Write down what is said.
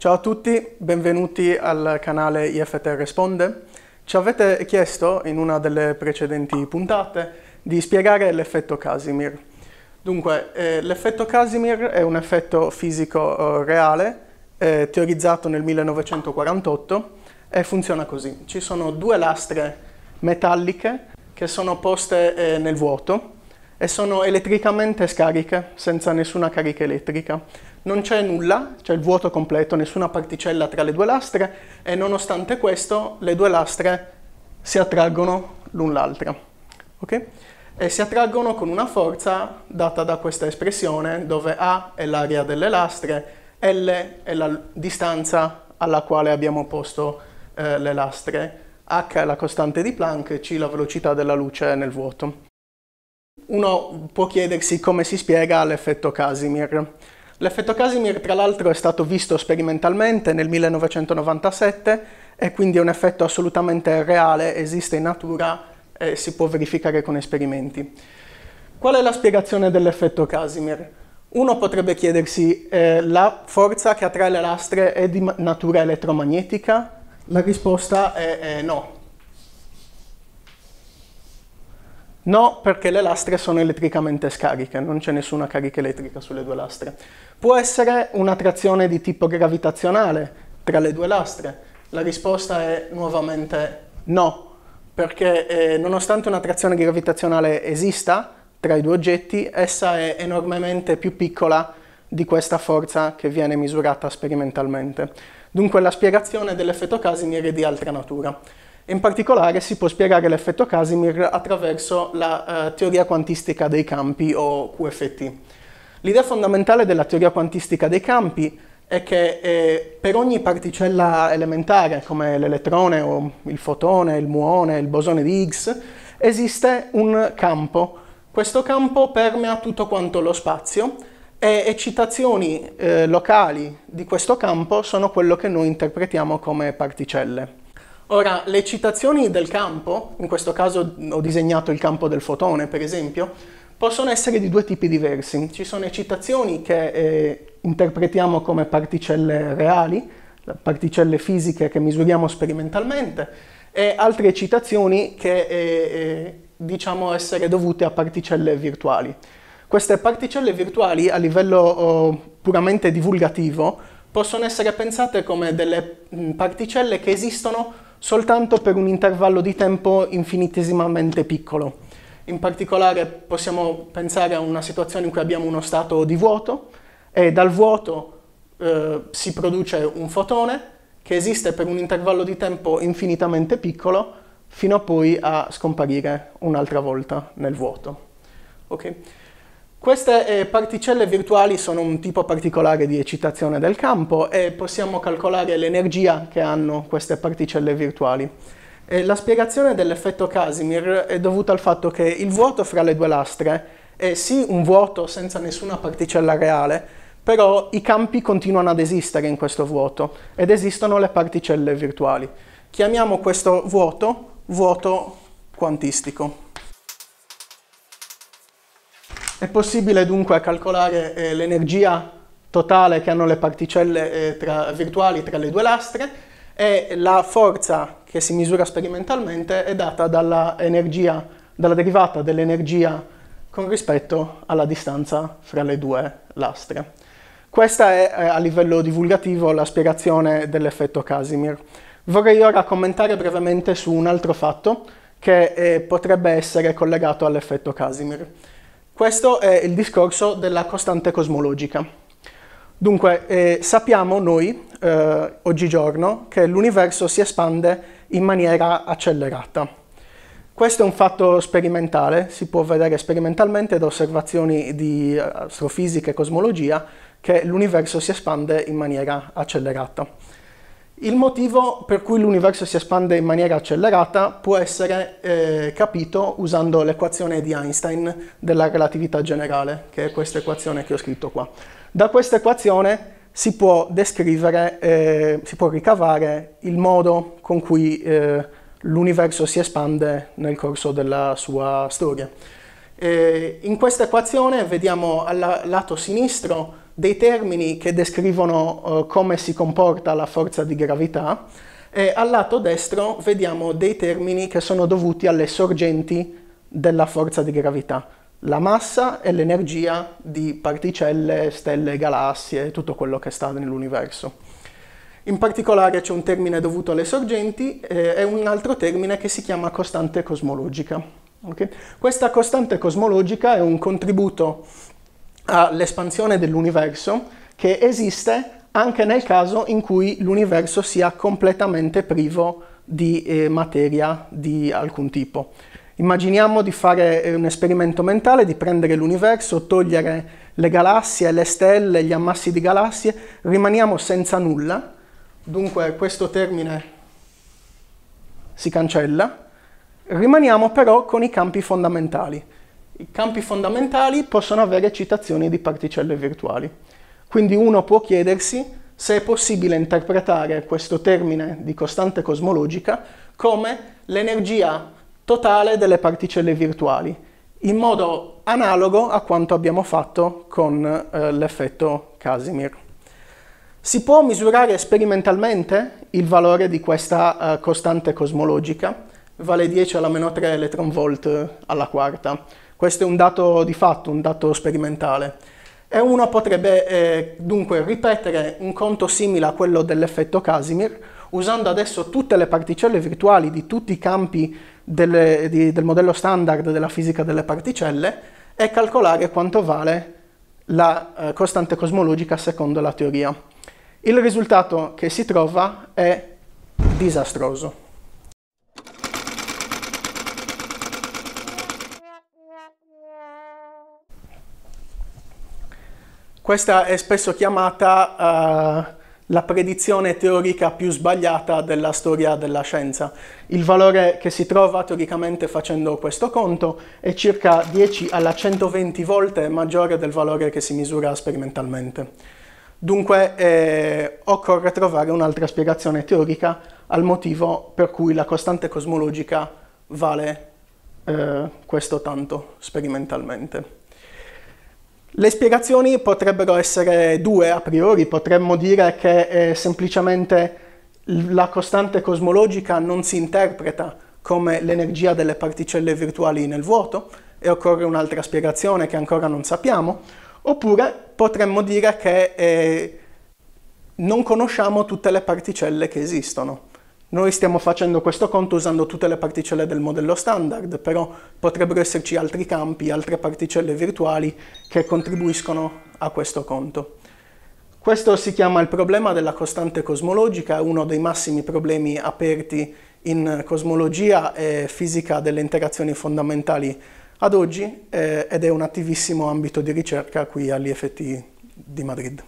Ciao a tutti, benvenuti al canale IFT Responde. Ci avete chiesto in una delle precedenti puntate di spiegare l'effetto Casimir. Dunque, eh, l'effetto Casimir è un effetto fisico eh, reale, eh, teorizzato nel 1948 e funziona così. Ci sono due lastre metalliche che sono poste eh, nel vuoto e sono elettricamente scariche, senza nessuna carica elettrica. Non c'è nulla, c'è il vuoto completo, nessuna particella tra le due lastre e nonostante questo le due lastre si attraggono l'un l'altra. Okay? E si attraggono con una forza data da questa espressione dove A è l'area delle lastre, L è la distanza alla quale abbiamo posto eh, le lastre, H è la costante di Planck, C è la velocità della luce nel vuoto uno può chiedersi come si spiega l'effetto Casimir. L'effetto Casimir tra l'altro è stato visto sperimentalmente nel 1997 e quindi è un effetto assolutamente reale, esiste in natura e si può verificare con esperimenti. Qual è la spiegazione dell'effetto Casimir? Uno potrebbe chiedersi eh, la forza che attrae le lastre è di natura elettromagnetica? La risposta è, è eh, no, No, perché le lastre sono elettricamente scariche, non c'è nessuna carica elettrica sulle due lastre. Può essere un'attrazione di tipo gravitazionale tra le due lastre? La risposta è nuovamente no, perché eh, nonostante un'attrazione gravitazionale esista tra i due oggetti, essa è enormemente più piccola di questa forza che viene misurata sperimentalmente. Dunque la spiegazione dell'effetto Casimir è di altra natura. In particolare si può spiegare l'effetto Casimir attraverso la eh, teoria quantistica dei campi o QFT. L'idea fondamentale della teoria quantistica dei campi è che eh, per ogni particella elementare, come l'elettrone o il fotone, il muone, il bosone di Higgs, esiste un campo. Questo campo permea tutto quanto lo spazio e eccitazioni eh, locali di questo campo sono quello che noi interpretiamo come particelle. Ora, le citazioni del campo, in questo caso ho disegnato il campo del fotone per esempio, possono essere di due tipi diversi. Ci sono eccitazioni che eh, interpretiamo come particelle reali, particelle fisiche che misuriamo sperimentalmente, e altre eccitazioni che eh, eh, diciamo essere dovute a particelle virtuali. Queste particelle virtuali a livello oh, puramente divulgativo possono essere pensate come delle mm, particelle che esistono soltanto per un intervallo di tempo infinitesimamente piccolo. In particolare possiamo pensare a una situazione in cui abbiamo uno stato di vuoto e dal vuoto eh, si produce un fotone che esiste per un intervallo di tempo infinitamente piccolo fino a poi a scomparire un'altra volta nel vuoto. Okay. Queste eh, particelle virtuali sono un tipo particolare di eccitazione del campo e possiamo calcolare l'energia che hanno queste particelle virtuali. E la spiegazione dell'effetto Casimir è dovuta al fatto che il vuoto fra le due lastre è sì un vuoto senza nessuna particella reale, però i campi continuano ad esistere in questo vuoto ed esistono le particelle virtuali. Chiamiamo questo vuoto vuoto quantistico. È possibile dunque calcolare eh, l'energia totale che hanno le particelle eh, tra, virtuali tra le due lastre e la forza che si misura sperimentalmente è data dalla, energia, dalla derivata dell'energia con rispetto alla distanza fra le due lastre. Questa è eh, a livello divulgativo la spiegazione dell'effetto Casimir. Vorrei ora commentare brevemente su un altro fatto che eh, potrebbe essere collegato all'effetto Casimir. Questo è il discorso della costante cosmologica. Dunque, eh, sappiamo noi, eh, oggigiorno, che l'universo si espande in maniera accelerata. Questo è un fatto sperimentale, si può vedere sperimentalmente da osservazioni di eh, astrofisica e cosmologia che l'universo si espande in maniera accelerata. Il motivo per cui l'universo si espande in maniera accelerata può essere eh, capito usando l'equazione di Einstein della relatività generale, che è questa equazione che ho scritto qua. Da questa equazione si può descrivere, eh, si può ricavare il modo con cui eh, l'universo si espande nel corso della sua storia. Eh, in questa equazione vediamo al lato sinistro dei termini che descrivono eh, come si comporta la forza di gravità e al lato destro vediamo dei termini che sono dovuti alle sorgenti della forza di gravità, la massa e l'energia di particelle, stelle, galassie e tutto quello che sta nell'universo. In particolare c'è un termine dovuto alle sorgenti eh, e un altro termine che si chiama costante cosmologica. Okay? Questa costante cosmologica è un contributo all'espansione dell'universo che esiste anche nel caso in cui l'universo sia completamente privo di eh, materia di alcun tipo. Immaginiamo di fare eh, un esperimento mentale, di prendere l'universo, togliere le galassie, le stelle, gli ammassi di galassie, rimaniamo senza nulla, dunque questo termine si cancella, rimaniamo però con i campi fondamentali i campi fondamentali possono avere citazioni di particelle virtuali. Quindi uno può chiedersi se è possibile interpretare questo termine di costante cosmologica come l'energia totale delle particelle virtuali, in modo analogo a quanto abbiamo fatto con eh, l'effetto Casimir. Si può misurare sperimentalmente il valore di questa eh, costante cosmologica, vale 10 alla meno 3 electron volt eh, alla quarta. Questo è un dato di fatto, un dato sperimentale. E uno potrebbe eh, dunque ripetere un conto simile a quello dell'effetto Casimir, usando adesso tutte le particelle virtuali di tutti i campi delle, di, del modello standard della fisica delle particelle e calcolare quanto vale la eh, costante cosmologica secondo la teoria. Il risultato che si trova è disastroso. Questa è spesso chiamata uh, la predizione teorica più sbagliata della storia della scienza. Il valore che si trova teoricamente facendo questo conto è circa 10 alla 120 volte maggiore del valore che si misura sperimentalmente. Dunque eh, occorre trovare un'altra spiegazione teorica al motivo per cui la costante cosmologica vale eh, questo tanto sperimentalmente. Le spiegazioni potrebbero essere due a priori, potremmo dire che eh, semplicemente la costante cosmologica non si interpreta come l'energia delle particelle virtuali nel vuoto e occorre un'altra spiegazione che ancora non sappiamo, oppure potremmo dire che eh, non conosciamo tutte le particelle che esistono. Noi stiamo facendo questo conto usando tutte le particelle del modello standard, però potrebbero esserci altri campi, altre particelle virtuali che contribuiscono a questo conto. Questo si chiama il problema della costante cosmologica, è uno dei massimi problemi aperti in cosmologia e fisica delle interazioni fondamentali ad oggi eh, ed è un attivissimo ambito di ricerca qui all'IFT di Madrid.